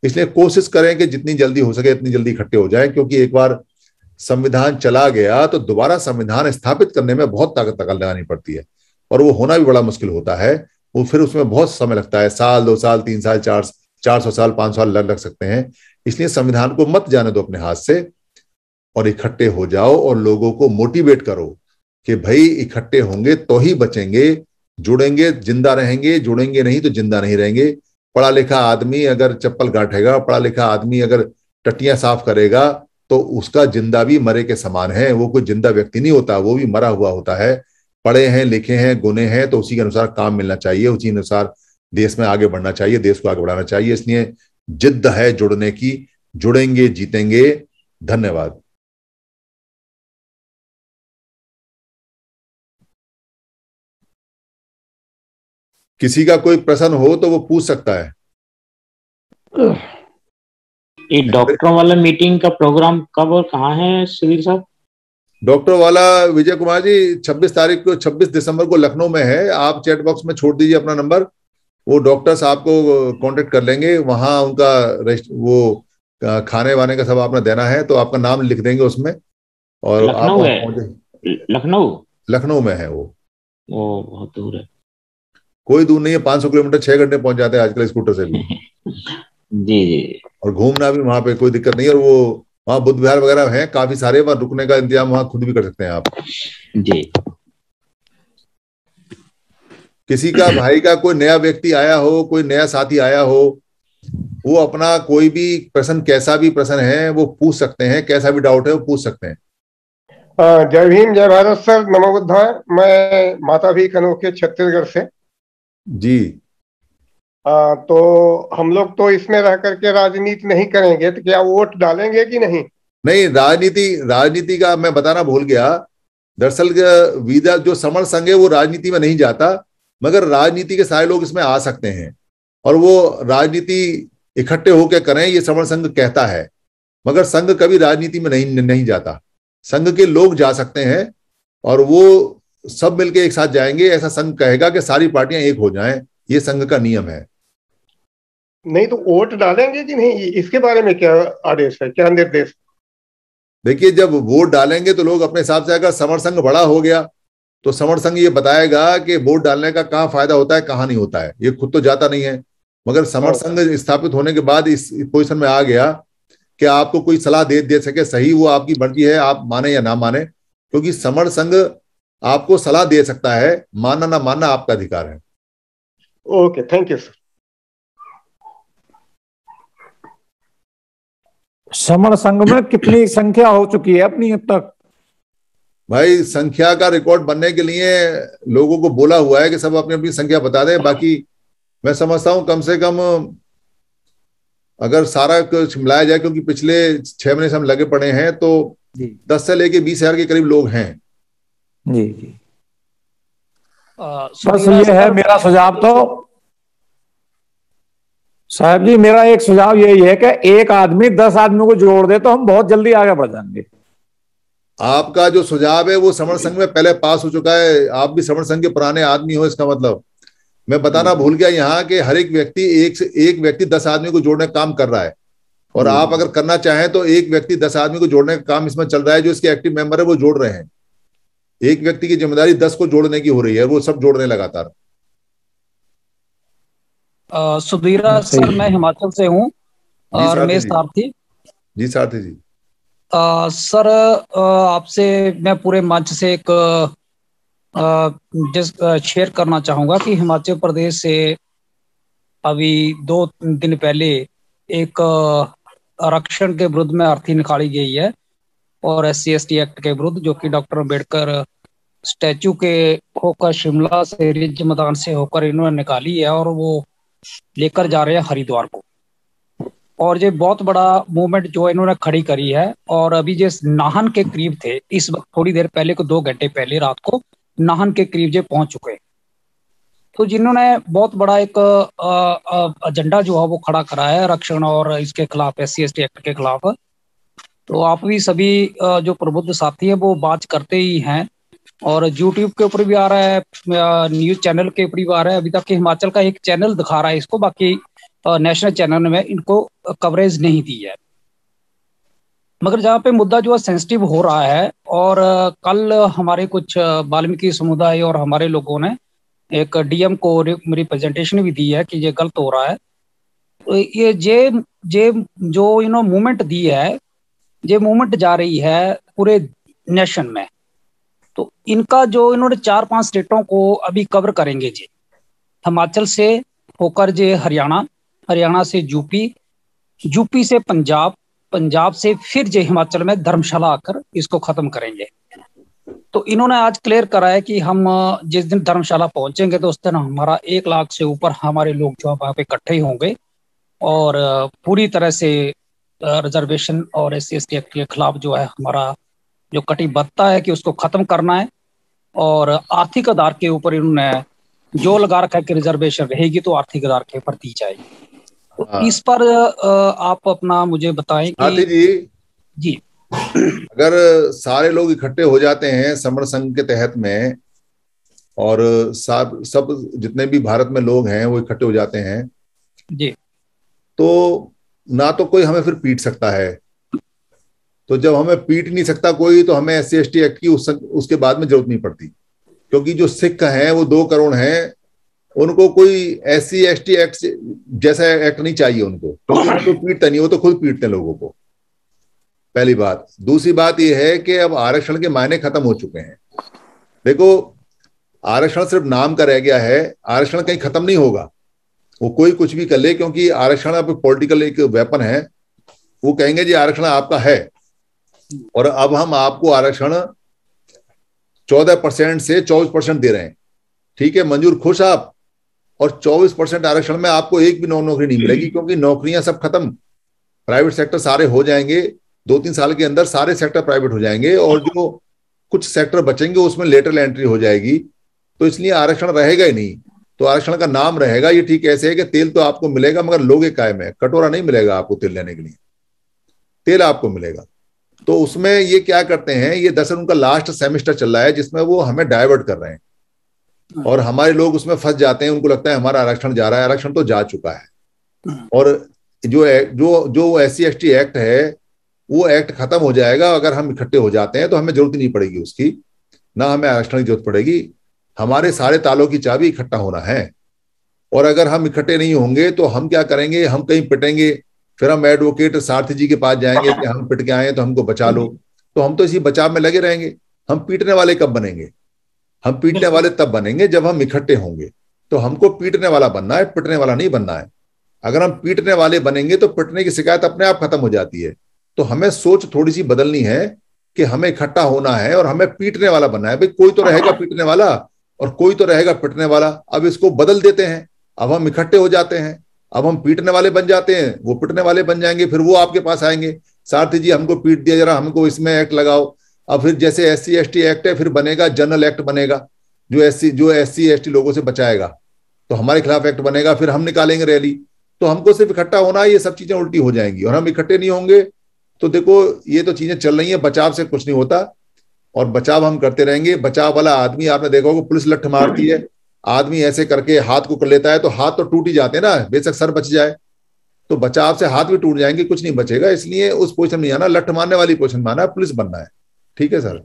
इसलिए कोशिश करें कि जितनी जल्दी हो सके इतनी जल्दी इकट्ठे हो जाए क्योंकि एक बार संविधान चला गया तो दोबारा संविधान स्थापित करने में बहुत ताकत लगानी पड़ती है और वो होना भी बड़ा मुश्किल होता है वो फिर उसमें बहुत समय लगता है साल दो साल तीन साल चार चार सौ साल पांच साल लग लग सकते हैं इसलिए संविधान को मत जाने दो अपने हाथ से और इकट्ठे हो जाओ और लोगों को मोटिवेट करो कि भाई इकट्ठे होंगे तो ही बचेंगे जुड़ेंगे जिंदा रहेंगे जुड़ेंगे नहीं तो जिंदा नहीं रहेंगे पढ़ा लिखा आदमी अगर चप्पल गाठेगा पढ़ा लिखा आदमी अगर टटियां साफ करेगा तो उसका जिंदा भी मरे के समान है वो कोई जिंदा व्यक्ति नहीं होता वो भी मरा हुआ होता है पढ़े हैं लिखे हैं गुने हैं तो उसी के अनुसार काम मिलना चाहिए उसी अनुसार देश में आगे बढ़ना चाहिए देश को आगे बढ़ाना चाहिए इसलिए जिद्द है जुड़ने की जुड़ेंगे जीतेंगे धन्यवाद किसी का कोई प्रश्न हो तो वो पूछ सकता है ये डॉक्टरों वाला मीटिंग का प्रोग्राम कब और कहा है सुधीर साहब डॉक्टर वाला विजय कुमार जी 26 तारीख को 26 दिसंबर को लखनऊ में है आप चैट बॉक्स में छोड़ दीजिए अपना नंबर वो डॉक्टर साहब को कांटेक्ट कर लेंगे वहां उनका वो खाने वाने का सब आपने देना है तो आपका नाम लिख देंगे उसमें और लखनऊ है लखनऊ लखनऊ में है वो ओ बहुत दूर है कोई दूर नहीं है पांच सौ किलोमीटर छह घंटे पहुंच जाते हैं आजकल स्कूटर से भी जी जी और घूमना भी वहां पे कोई दिक्कत नहीं और वो वहाँ बुद्ध विहार वगैरह है काफी सारे वहां रुकने का इंतजाम वहाँ खुद भी कर सकते हैं आप जी किसी का भाई का कोई नया व्यक्ति आया हो कोई नया साथी आया हो वो अपना कोई भी प्रश्न कैसा भी प्रश्न है वो पूछ सकते हैं कैसा भी डाउट है वो पूछ सकते हैं जय भीम जय भारत सर नमो बुद्धा मैं माता भी अनोखे छत्तीसगढ़ से जी आ, तो हम लोग तो इसमें रह करके राजनीति नहीं करेंगे तो क्या वोट डालेंगे कि नहीं नहीं राजनीति राजनीति का मैं बताना भूल गया दरअसल वीदा जो समर संघ है वो राजनीति में नहीं जाता मगर राजनीति के सारे लोग इसमें आ सकते हैं और वो राजनीति इकट्ठे होकर करें ये श्रवण संघ कहता है मगर संघ कभी राजनीति में नहीं नहीं जाता संघ के लोग जा सकते हैं और वो सब मिलके एक साथ जाएंगे ऐसा संघ कहेगा कि सारी पार्टियां एक हो जाएं ये संघ का नियम है नहीं तो वोट डालेंगे कि नहीं इसके बारे में क्या आदेश है क्या निर्देश देखिए जब वोट डालेंगे तो लोग अपने हिसाब से अगर समर संघ बड़ा हो गया तो समर संघ ये बताएगा कि वोट डालने का कहाँ फायदा होता है कहाँ नहीं होता है ये खुद तो जाता नहीं है मगर समर हाँ। संघ स्थापित होने के बाद इस पोजिशन में आ गया कि आपको कोई सलाह दे दे सके सही वो आपकी मर्जी है आप माने या ना माने क्योंकि समर संघ आपको सलाह दे सकता है मानना ना मानना आपका अधिकार है ओके थैंक यू सर समर संघ में कितनी संख्या हो चुकी है अपनी अब तक भाई संख्या का रिकॉर्ड बनने के लिए लोगों को बोला हुआ है कि सब अपनी अपनी संख्या बता दें बाकी मैं समझता हूं कम से कम अगर सारा कुछ मिलाया जाए क्योंकि पिछले छह महीने से हम लगे पड़े हैं तो दस से लेके बीस हजार के करीब लोग हैं जी जी बस ये है मेरा सुझाव तो साहब जी मेरा एक सुझाव यही है कि एक आदमी दस आदमी को जोड़ दे तो हम बहुत जल्दी आगे बढ़ जाएंगे आपका जो सुझाव है वो समर संघ में पहले पास हो चुका है आप भी समर संघ के पुराने आदमी हो इसका मतलब मैं बताना भूल गया यहाँ के हर एक व्यक्ति एक से एक व्यक्ति दस आदमी को जोड़ने का काम कर रहा है और हम्म। आप अगर करना चाहें तो एक व्यक्ति दस आदमी को जोड़ने का काम इसमें चल रहा है जो इसके एक्टिव मेंबर है वो जोड़ रहे हैं एक व्यक्ति की जिम्मेदारी दस को जोड़ने की हो रही है वो सब जोड़ने लगातार सुधीरा सर मैं हिमाचल से हूँ और मैं सारथी जी सारथी जी सर आपसे मैं पूरे मंच से एक शेयर करना चाहूंगा कि हिमाचल प्रदेश से अभी दो दिन पहले एक आरक्षण के विरुद्ध में अर्थी निकाली गई है और एस सी एक्ट के विरुद्ध जो कि डॉक्टर अम्बेडकर स्टैचू के होकर शिमला से रिज मैदान से होकर इन्होंने निकाली है और वो लेकर जा रहे हैं हरिद्वार को और ये बहुत बड़ा मूवमेंट जो इन्होंने खड़ी करी है और अभी जिस नाहन के करीब थे इस वक्त थोड़ी देर पहले को दो घंटे पहले रात को नाहन के करीब ये पहुंच चुके तो जिन्होंने बहुत बड़ा एक एजेंडा जो है वो खड़ा करा है आरक्षण और इसके खिलाफ एस सी एक्ट के खिलाफ तो आप भी सभी जो प्रबुद्ध साथी है वो बात करते ही हैं और यूट्यूब के ऊपर भी आ रहा है न्यूज चैनल के ऊपर भी आ रहा है अभी तक हिमाचल का एक चैनल दिखा रहा है इसको बाकी नेशनल चैनल में इनको कवरेज नहीं दी है मगर जहाँ पे मुद्दा जो है सेंसिटिव हो रहा है और कल हमारे कुछ वाल्मीकि समुदाय और हमारे लोगों ने एक डीएम को मेरी प्रेजेंटेशन भी दी है कि ये गलत हो रहा है तो ये जे जे जो यू नो मूवमेंट दी है ये मूवमेंट जा रही है पूरे नेशन में तो इनका जो इन्होंने चार पांच स्टेटों को अभी कवर करेंगे जी हिमाचल से होकर जे हरियाणा हरियाणा से यूपी यूपी से पंजाब पंजाब से फिर जो हिमाचल में धर्मशाला आकर इसको खत्म करेंगे तो इन्होंने आज क्लियर करा है कि हम जिस दिन धर्मशाला पहुंचेंगे तो उस दिन हमारा एक लाख से ऊपर हमारे लोग जो वहां पे इकट्ठे होंगे और पूरी तरह से रिजर्वेशन और एस सी एक्ट के खिलाफ जो है हमारा जो कटिबद्धता है कि उसको खत्म करना है और आर्थिक आधार के ऊपर इन्होंने जो लगा रखा है कि रिजर्वेशन रहेगी तो आर्थिक आधार के ऊपर दी जाएगी तो हाँ। इस पर आप अपना मुझे बताएं कि जी जी अगर सारे लोग इकट्ठे हो जाते हैं समर संघ के तहत में और सब सब जितने भी भारत में लोग हैं वो इकट्ठे हो जाते हैं जी तो ना तो कोई हमें फिर पीट सकता है तो जब हमें पीट नहीं सकता कोई तो हमें S C S T act की उस, उसके बाद में जरूरत नहीं पड़ती क्योंकि जो सिख हैं वो दो करोड़ हैं उनको कोई S C S T act जैसा एक्ट नहीं चाहिए उनको तो तो पीटता नहीं वो तो खुद पीटते हैं लोगों को पहली बात दूसरी बात यह है कि अब आरक्षण के मायने खत्म हो चुके हैं देखो आरक्षण सिर्फ नाम का रह गया है आरक्षण कहीं खत्म नहीं होगा वो कोई कुछ भी कर ले क्योंकि आरक्षण अब पॉलिटिकल एक वेपन है वो कहेंगे जी आरक्षण आपका है और अब हम आपको आरक्षण चौदह परसेंट से चौबीस परसेंट दे रहे हैं ठीक है मंजूर खुश आप और 24 परसेंट आरक्षण में आपको एक भी नौ नौकरी नहीं हम्म। मिलेगी क्योंकि नौकरियां सब खत्म प्राइवेट सेक्टर सारे हो जाएंगे दो तीन साल के अंदर सारे सेक्टर प्राइवेट हो जाएंगे और जो कुछ सेक्टर बचेंगे उसमें लेटर एंट्री हो जाएगी तो इसलिए आरक्षण रहेगा ही नहीं तो आरक्षण का नाम रहेगा ये ठीक ऐसे है कि तेल तो आपको मिलेगा मगर लोगे कायम में कटोरा नहीं मिलेगा आपको तेल लेने के लिए तेल आपको मिलेगा तो उसमें ये क्या करते हैं ये दरअसल उनका लास्ट सेमेस्टर चल रहा है जिसमें वो हमें डाइवर्ट कर रहे हैं और हमारे लोग उसमें फंस जाते हैं उनको लगता है हमारा आरक्षण जा रहा है आरक्षण तो जा चुका है और जो जो जो एस सी एक्ट है वो एक्ट खत्म हो जाएगा अगर हम इकट्ठे हो जाते हैं तो हमें जरूरत नहीं पड़ेगी उसकी ना हमें आरक्षण की जरूरत पड़ेगी हमारे सारे तालों की चाबी इकट्ठा होना है और अगर हम इकट्ठे नहीं होंगे तो हम क्या करेंगे हम कहीं पिटेंगे फिर हम एडवोकेट सारथी जी के पास जाएंगे कि हम पिट के आए तो हमको बचा लो तो हम तो इसी बचाव में लगे रहेंगे हम पीटने वाले कब बनेंगे हम पीटने वाले तब बनेंगे जब हम इकट्ठे होंगे तो हमको पीटने वाला बनना है पिटने वाला नहीं बनना है अगर हम पीटने वाले बनेंगे तो पिटने की शिकायत अपने आप खत्म हो जाती है तो हमें सोच थोड़ी सी बदलनी है कि हमें इकट्ठा होना है और हमें पीटने वाला बनना है भाई कोई तो रहेगा पीटने वाला और कोई तो रहेगा पिटने वाला अब इसको बदल देते हैं अब हम इकट्ठे हो जाते हैं अब हम पीटने वाले बन जाते हैं वो पिटने वाले बन जाएंगे फिर वो आपके पास आएंगे सारथी जी हमको पीट दिया जरा हमको इसमें एक्ट लगाओ अब फिर जैसे एस सी एक्ट है फिर बनेगा जनरल एक्ट बनेगा जो एस जो एस सी लोगों से बचाएगा तो हमारे खिलाफ एक्ट बनेगा फिर हम निकालेंगे रैली तो हमको सिर्फ इकट्ठा होना ये सब चीजें उल्टी हो जाएंगी और हम इकट्ठे नहीं होंगे तो देखो ये तो चीजें चल रही हैं बचाव से कुछ नहीं होता और बचाव हम करते रहेंगे बचाव वाला आदमी आपने देखा होगा पुलिस लठ मारती है आदमी ऐसे करके हाथ को कर लेता है तो हाथ तो टूट ही जाते हैं ना बेशक सर बच जाए तो बचाव से हाथ भी टूट जाएंगे कुछ नहीं बचेगा इसलिए उस पोजिशन में आना लठ मारने वाली पोजिशन में आना पुलिस बनना है ठीक है सर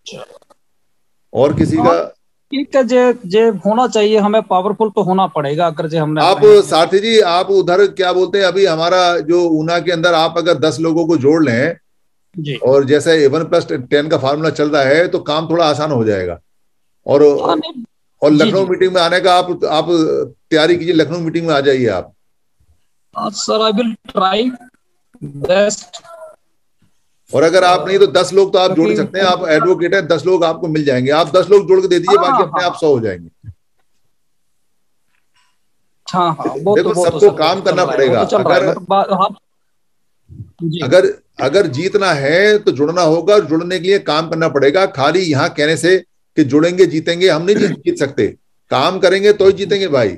अच्छा। और किसी हाँ, का ठीक है जे जे होना चाहिए हमें पावरफुल तो होना पड़ेगा अगर जे हमने आप साथी जी आप उधर क्या बोलते हैं अभी हमारा जो ऊना के अंदर आप अगर दस लोगों को जोड़ लें जी और जैसे वन प्लस टेन का फार्मूला चल रहा है तो काम थोड़ा आसान हो जाएगा और हाँ, और लखनऊ मीटिंग में आने का आप आप तैयारी कीजिए लखनऊ मीटिंग में आ जाइए आप sir I will try best और अगर आप हाँ। नहीं तो दस लोग तो आप तो जोड़ सकते हैं आप एडवोकेट है दस लोग आपको मिल जाएंगे आप दस लोग जोड़ के दे दीजिए हाँ, बाकी हाँ, अपने आप सौ हो जाएंगे हाँ, तो देखो तो, सबको काम करना पड़ेगा तो अगर अगर अगर जीतना है तो जुड़ना होगा और जुड़ने के लिए काम करना पड़ेगा खाली यहाँ कहने से कि जुड़ेंगे जीतेंगे हम नहीं जीत सकते काम करेंगे तो ही जीतेंगे भाई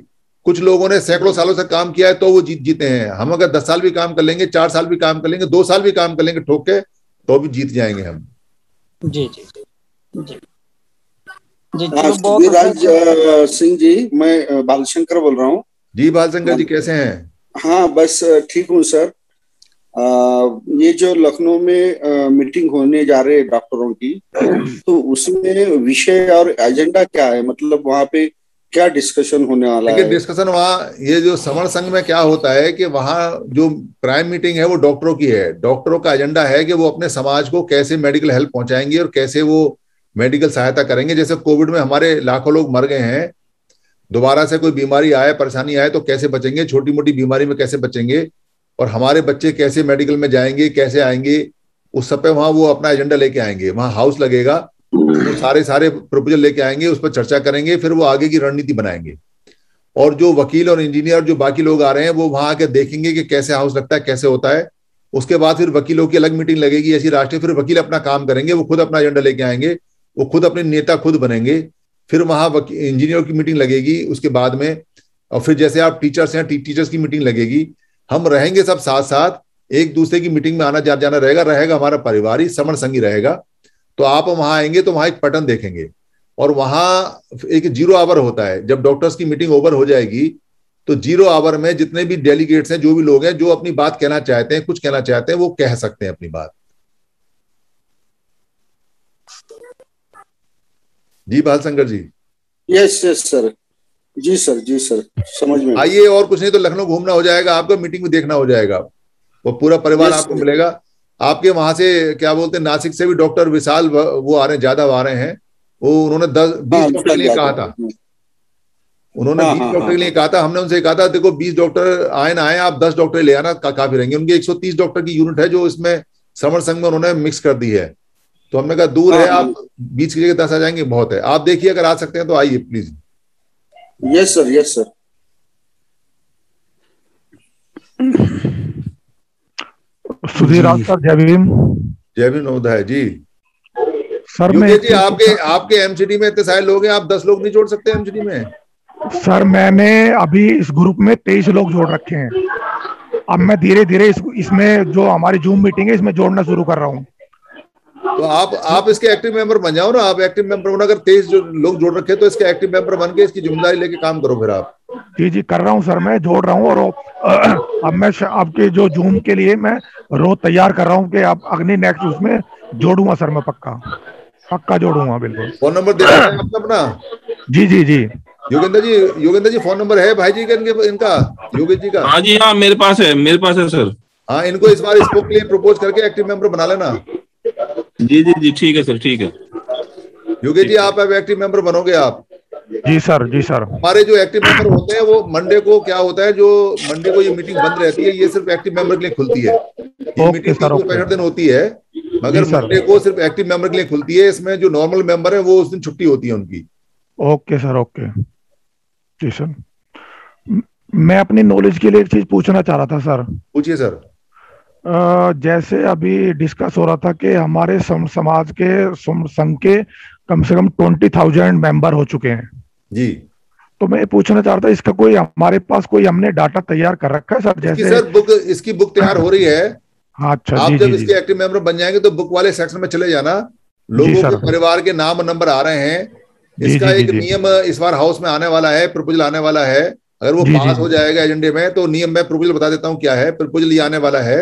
कुछ लोगों ने सैकड़ों सालों से काम किया है तो वो जीत जीते हैं हम अगर दस साल भी काम कर लेंगे चार साल भी काम कर लेंगे दो साल भी काम कर लेंगे ठोक के तो भी जीत जाएंगे हम जी जी जी जी राज सिंह जी मैं बालशंकर बोल रहा हूँ जी बालशंकर जी कैसे हैं हाँ बस ठीक हूँ सर आ, ये जो लखनऊ में आ, मीटिंग होने जा रहे है डॉक्टरों की तो उसमें विषय और एजेंडा क्या है मतलब वहाँ पे क्या डिस्कशन होने वाला लेकिन है डिस्कशन वहाँ ये जो समर संघ में क्या होता है कि वहाँ जो प्राइम मीटिंग है वो डॉक्टरों की है डॉक्टरों का एजेंडा है कि वो अपने समाज को कैसे मेडिकल हेल्प पहुंचाएंगे और कैसे वो मेडिकल सहायता करेंगे जैसे कोविड में हमारे लाखों लोग मर गए हैं दोबारा से कोई बीमारी आए परेशानी आए तो कैसे बचेंगे छोटी मोटी बीमारी में कैसे बचेंगे और हमारे बच्चे कैसे मेडिकल में जाएंगे कैसे आएंगे उस सब पे वहाँ वो अपना एजेंडा लेके आएंगे वहाँ हाउस लगेगा वो सारे सारे प्रपोजल लेके आएंगे उस पर चर्चा करेंगे फिर वो आगे की रणनीति बनाएंगे और जो वकील और इंजीनियर जो बाकी लोग आ रहे हैं वो वहां आके देखेंगे कि कैसे हाउस लगता है कैसे होता है उसके बाद फिर वकीलों की अलग मीटिंग लगेगी ऐसी राष्ट्रीय फिर वकील अपना काम करेंगे वो खुद अपना एजेंडा लेके आएंगे वो खुद अपने नेता खुद बनेंगे फिर वहां इंजीनियर की मीटिंग लगेगी उसके बाद में और फिर जैसे आप टीचर्स हैं टी, टीचर्स की मीटिंग लगेगी हम रहेंगे सब साथ साथ एक दूसरे की मीटिंग में आना जा, जाना रहेगा रहेगा हमारा परिवार ही समर संगी रहेगा तो आप वहां आएंगे तो वहां एक पटन देखेंगे और वहां एक जीरो आवर होता है जब डॉक्टर्स की मीटिंग ओवर हो जाएगी तो जीरो आवर में जितने भी डेलीगेट्स हैं जो भी लोग हैं जो अपनी बात कहना चाहते हैं कुछ कहना चाहते हैं वो कह सकते हैं अपनी बात जी Bal Shankar ji yes yes sir जी सर जी सर समझ में आइए और कुछ नहीं तो लखनऊ घूमना हो जाएगा आपका मीटिंग में देखना हो जाएगा वो पूरा परिवार yes, आपको मिलेगा आपके वहां से क्या बोलते हैं नासिक से भी डॉक्टर विशाल वो आ रहे हैं ज्यादा आ रहे हैं वो उन्होंने दस हाँ, बीस डॉक्टर के लिए कहा था उन्होंने हाँ, बीस हाँ, डॉक्टर के लिए कहा था हमने उनसे कहा था देखो बीस डॉक्टर आए ना आए आप दस डॉक्टर ले आना का, काफी रहेंगे उनके एक सौ तीस डॉक्टर की यूनिट है जो इसमें समर संघ में उन्होंने मिक्स कर दी है तो हमने कहा दूर है आप बीच की जगह दस आ जाएंगे बहुत है आप देखिए अगर आ सकते हैं तो आइए please yes sir yes sir Sudhir sir जय भीम जय भीम नवोदय जी सर मैं जी आपके आपके एमसीडी में इतने सारे लोग हैं आप दस लोग नहीं जोड़ सकते एमसीडी में सर मैंने अभी इस ग्रुप में तेईस लोग जोड़ रखे हैं अब मैं धीरे धीरे इस, इसमें जो हमारी जूम मीटिंग है इसमें जोड़ना शुरू कर रहा हूँ तो आप आप इसके एक्टिव मेंबर बन जाओ ना आप एक्टिव मेंबर बना अगर तेईस जो लोग जोड़ रखे तो इसके एक्टिव मेंबर बन के इसकी जिम्मेदारी लेके काम करो फिर आप जी जी कर रहा हूँ सर मैं जोड़ रहा हूँ और अब मैं आपके जो जूम के लिए मैं रोज तैयार कर रहा हूँ कि आप अग्नि नेक्स्ट उसमें जोड़ूंगा सर मैं पक्का पक्का जोड़ूंगा बिल्कुल फोन नंबर दे अपना जी जी जी योगेंद्र जी योगेंद्र जी फोन नंबर है भाई जी का इनके इनका योगेश जी का हाँ जी हाँ मेरे पास है मेरे पास है सर हाँ इनको इस बार इसको के लिए प्रपोज करके एक्टिव मेंबर बना लेना जी जी जी ठीक है सर ठीक है योगेश जी आप अब एक्टिव मेंबर बनोगे आप जी सर जी सर हमारे जो एक्टिव मेंबर होते हैं वो मंडे को क्या होता है जो मंडे को ये मीटिंग बंद रहती है ये सिर्फ एक्टिव मेंबर के लिए खुलती है ये मीटिंग सर, पैंसठ दिन होती है मगर मंडे को सिर्फ एक्टिव मेंबर के लिए खुलती है इसमें जो नॉर्मल मेंबर है वो उस दिन छुट्टी होती है उनकी ओके सर ओके जी सर मैं अपनी नॉलेज के लिए एक चीज पूछना चाह रहा था सर पूछिए सर जैसे अभी डिस्कस हो रहा था कि हमारे समाज के संघ के कम से कम ट्वेंटी थाउजेंड मेंबर हो चुके हैं जी तो मैं पूछना चाहता हूँ इसका कोई हमारे पास कोई हमने डाटा तैयार कर रखा है सर जैसे सर बुक इसकी बुक तैयार हो रही है हाँ, अच्छा आप जी, जब जी, इसके एक्टिव मेंबर बन जाएंगे तो बुक वाले सेक्शन में चले जाना लोगों के परिवार के नाम और नंबर आ रहे हैं इसका एक नियम इस बार हाउस में आने वाला है प्रपोजल आने वाला है अगर वो पास हो जाएगा एजेंडे में तो नियम मैं प्रपोजल बता देता हूँ क्या है प्रपोजल ये आने वाला है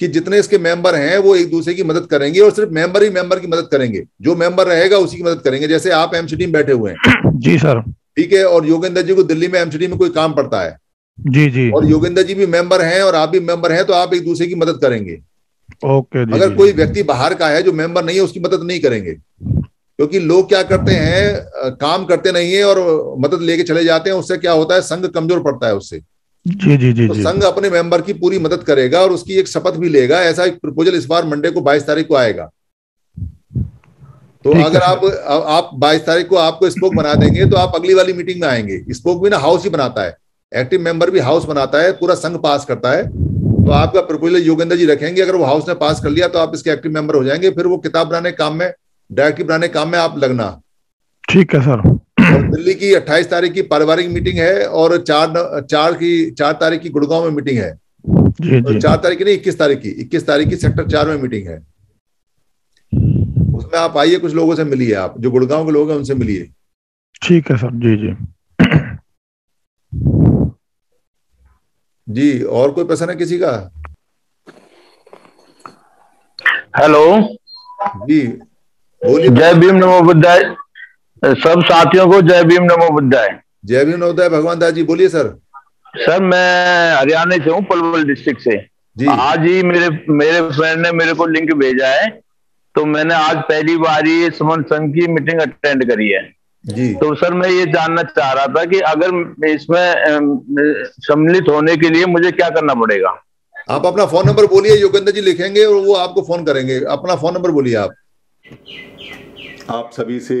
कि जितने इसके मेंबर हैं वो एक दूसरे की मदद करेंगे और सिर्फ मेंबर ही मेंबर की मदद करेंगे जो मेंबर रहेगा उसी की मदद करेंगे जैसे आप एमसीडी में बैठे हुए हैं जी सर ठीक है और योगेंद्र जी को दिल्ली में एमसीडी में कोई काम पड़ता है जी जी और योगेंद्र जी भी मेंबर हैं और आप भी मेंबर हैं तो आप एक दूसरे की मदद करेंगे ओके जी, अगर जी, कोई व्यक्ति बाहर का है जो मेंबर नहीं है उसकी मदद नहीं करेंगे क्योंकि लोग क्या करते हैं काम करते नहीं है और मदद लेके चले जाते हैं उससे क्या होता है संघ कमजोर पड़ता है उससे जी जी जी तो संघ अपने मेंबर की पूरी मदद करेगा और उसकी एक शपथ भी लेगा ऐसा एक प्रपोजल इस बार मंडे को 22 तारीख को आएगा तो अगर आप आप 22 तारीख को आपको स्पोक बना देंगे तो आप अगली वाली मीटिंग में आएंगे स्पोक भी ना हाउस ही बनाता है एक्टिव मेंबर भी हाउस बनाता है पूरा संघ पास करता है तो आपका प्रपोजल योगेंद्र जी रखेंगे अगर वो हाउस ने पास कर लिया तो आप इसके एक्टिव मेंबर हो जाएंगे फिर वो किताब बनाने काम में डायरेक्टिव बनाने काम में आप लगना ठीक है सर और दिल्ली की 28 तारीख की पारिवारिक मीटिंग है और चार चार की चार तारीख की गुड़गांव में मीटिंग है जी, जी। चार तारीख की नहीं इक्कीस तारीख की इक्कीस तारीख की सेक्टर चार में मीटिंग है उसमें आप आइए कुछ लोगों से मिलिए आप जो गुड़गांव के लोग हैं उनसे मिलिए ठीक है सर जी जी जी और कोई प्रश्न है किसी का हेलो जी बोलिए जय भीम नमो बुद्धाय सब साथियों को जय भीम नमो बुद्धाय जय भीम बुद्धाय भगवान दास जी बोलिए सर सर मैं हरियाणा से हूँ पलवल डिस्ट्रिक्ट से जी आज ही मेरे मेरे फ्रेंड ने मेरे को लिंक भेजा है तो मैंने आज पहली बार ये सुमन संघ की मीटिंग अटेंड करी है जी तो सर मैं ये जानना चाह रहा था कि अगर इसमें सम्मिलित होने के लिए मुझे क्या करना पड़ेगा आप अपना फोन नंबर बोलिए योगेंद्र जी लिखेंगे और वो आपको फोन करेंगे अपना फोन नंबर बोलिए आप आप सभी से